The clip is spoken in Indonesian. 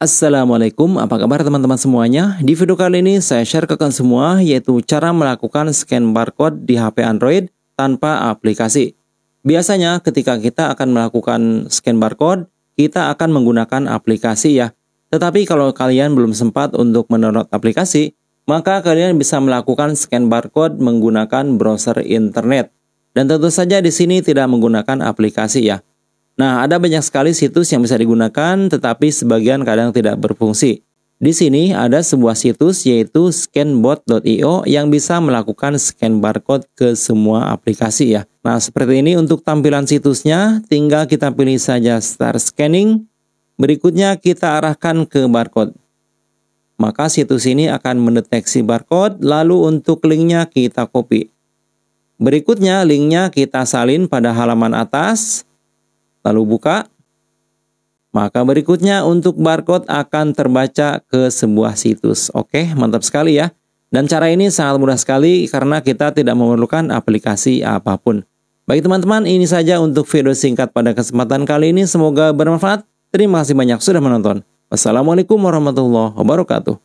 Assalamualaikum, apa kabar teman-teman semuanya? Di video kali ini saya share ke kalian semua yaitu cara melakukan scan barcode di HP Android tanpa aplikasi. Biasanya ketika kita akan melakukan scan barcode, kita akan menggunakan aplikasi ya. Tetapi kalau kalian belum sempat untuk mendownload aplikasi, maka kalian bisa melakukan scan barcode menggunakan browser internet. Dan tentu saja di sini tidak menggunakan aplikasi ya. Nah, ada banyak sekali situs yang bisa digunakan, tetapi sebagian kadang tidak berfungsi. Di sini ada sebuah situs yaitu scanbot.io yang bisa melakukan scan barcode ke semua aplikasi ya. Nah, seperti ini untuk tampilan situsnya, tinggal kita pilih saja start scanning. Berikutnya kita arahkan ke barcode. Maka situs ini akan mendeteksi barcode, lalu untuk linknya kita copy. Berikutnya linknya kita salin pada halaman atas, lalu buka, maka berikutnya untuk barcode akan terbaca ke sebuah situs. Oke, mantap sekali ya. Dan cara ini sangat mudah sekali karena kita tidak memerlukan aplikasi apapun. Baik teman-teman, ini saja untuk video singkat pada kesempatan kali ini. Semoga bermanfaat. Terima kasih banyak sudah menonton. Wassalamualaikum warahmatullahi wabarakatuh.